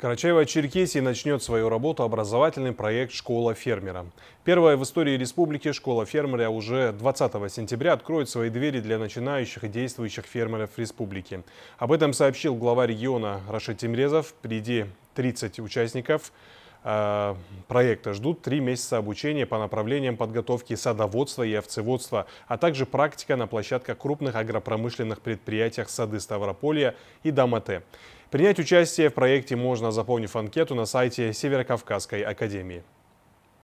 Карачаево-Черкесии начнет свою работу образовательный проект «Школа фермера». Первая в истории республики школа фермера уже 20 сентября откроет свои двери для начинающих и действующих фермеров республики. Об этом сообщил глава региона Рашид Тимрезов. Приди 30 участников – Э, проекта ждут три месяца обучения по направлениям подготовки садоводства и овцеводства, а также практика на площадках крупных агропромышленных предприятиях сады Ставрополья и Дамате. Принять участие в проекте можно, заполнив анкету на сайте Северокавказской академии.